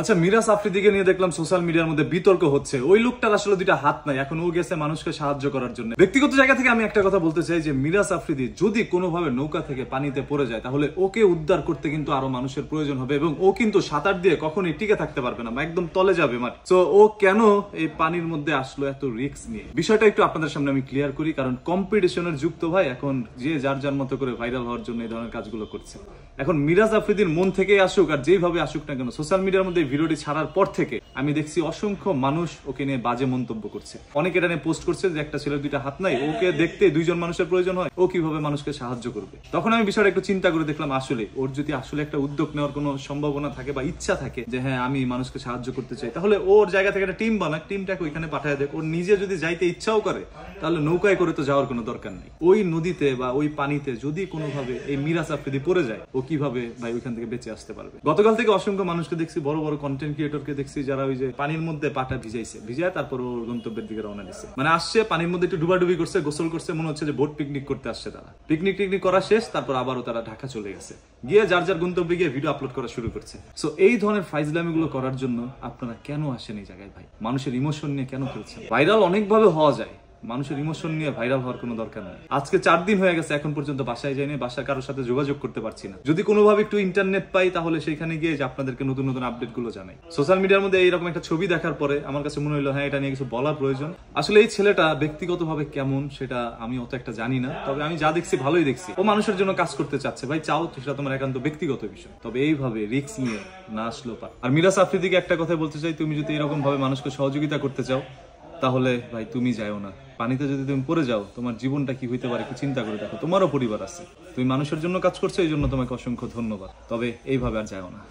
আচ্ছা মিরাজ আফ্রিদিকে নিয়ে দেখলাম সোশ্যাল মিডিয়ার মধ্যে বিতর্ক হচ্ছে ওই লোকটার আসলে দুটা হাত নাই এখন ও গেছে মানুষকে সাহায্য করার জন্য ব্যক্তিগত জায়গা থেকে আমি একটা কথা বলতে চাই যে মিরাজ আফ্রিদি যদি কোনোভাবে নৌকা থেকে পানিতে পড়ে যায় তাহলে ওকে উদ্ধার করতে কিন্তু আরো মানুষের প্রয়োজন হবে এবং ও কিন্তু সাঁতার দিয়ে কখনই টিকে থাকতে পারবে না একদম তলে যাবে মাঠ তো ও কেন এই পানির মধ্যে আসলো এত রিক্স নিয়ে বিষয়টা একটু আপনাদের সামনে আমি ক্লিয়ার করি কারণ কম্পিটিশনের যুক্ত ভাই এখন যে যার যার মতো করে ভাইরাল হওয়ার জন্য এই ধরনের কাজগুলো করছে এখন মিরাজ আফ্রিদির মন থেকে আসুক আর যেভাবে আসুক না কেন সোশ্যাল মিডিয়ার মধ্যে আমাদের ভিডিওটি ছাড়ার পর থেকে আমি দেখছি অসংখ্য মানুষ ওকে নিয়ে বাজে মন্তব্য করছে অনেকে এটা নিয়ে পোস্ট করছে যে একটা ছেলের দুইটা হাত নাই ওকে দেখতে দুইজন মানুষের প্রয়োজন হয় ও কিভাবে মানুষকে সাহায্য করবে তখন আমি বিষয়টা একটু চিন্তা করে দেখলাম আসলে ওর যদি আসলে একটা উদ্যোগ নেওয়ার কোনো সম্ভাবনা থাকে বা ইচ্ছা থাকে যে হ্যাঁ আমি মানুষকে সাহায্য করতে চাই তাহলে ওর জায়গা থেকে একটা টিম বানাক টিমটাকে ওইখানে পাঠায় দেখ ওর নিজে যদি যাইতে ইচ্ছাও করে তাহলে নৌকায় করে তো যাওয়ার কোনো দরকার নেই ওই নদীতে বা ওই পানিতে যদি কোনোভাবে এই মিরাজ আফ্রিদি পড়ে যায় ও কিভাবে ভাই ওইখান থেকে বেঁচে আসতে পারবে গতকাল থেকে অসংখ্য মানুষকে দেখছি বড় বড় বড় কন্টেন্ট ক্রিয়েটরকে দেখছি যারা ওই যে পানির মধ্যে পাটা ভিজাইছে ভিজায় তারপর ওর গন্তব্যের দিকে রওনা দিচ্ছে মানে আসছে পানির মধ্যে একটু ডুবাডুবি করছে গোসল করছে মনে হচ্ছে যে বোট পিকনিক করতে আসছে তারা পিকনিক টিকনিক করা শেষ তারপর আবারও তারা ঢাকা চলে গেছে গিয়ে যার যার গন্তব্যে গিয়ে ভিডিও আপলোড করা শুরু করছে সো এই ধরনের ফাইজলামি গুলো করার জন্য আপনারা কেন আসেন এই জায়গায় ভাই মানুষের ইমোশন নিয়ে কেন খেলছেন ভাইরাল অনেকভাবে হওয়া যায় মানুষের ইমোশন নিয়ে ভাইরাল হওয়ার কোনো দরকার নেই আজকে চার দিন হয়ে গেছে এখন পর্যন্ত বাসায় যাইনি বাসায় কারোর সাথে যোগাযোগ করতে পারছি না যদি কোনোভাবে একটু ইন্টারনেট পাই তাহলে সেখানে গিয়ে যে আপনাদেরকে নতুন নতুন আপডেট গুলো জানাই সোশ্যাল মিডিয়ার মধ্যে এইরকম একটা ছবি দেখার পরে আমার কাছে মনে হলো হ্যাঁ এটা নিয়ে কিছু বলা প্রয়োজন আসলে এই ছেলেটা ব্যক্তিগতভাবে কেমন সেটা আমি অত একটা জানি না তবে আমি যা দেখছি ভালোই দেখছি ও মানুষের জন্য কাজ করতে চাচ্ছে ভাই চাও সেটা তোমার একান্ত ব্যক্তিগত বিষয় তবে এইভাবে রিক্স নিয়ে না আসলো পার আর মিরাস আফ্রিদিকে একটা কথা বলতে চাই তুমি যদি এরকম ভাবে মানুষকে সহযোগিতা করতে চাও তাহলে ভাই তুমি যাও না পানিতে যদি তুমি পড়ে যাও তোমার জীবনটা কি হইতে পারে একটু চিন্তা করে দেখো তোমারও পরিবার আছে তুমি মানুষের জন্য কাজ করছো এই জন্য তোমাকে অসংখ্য ধন্যবাদ তবে এইভাবে আর যাও না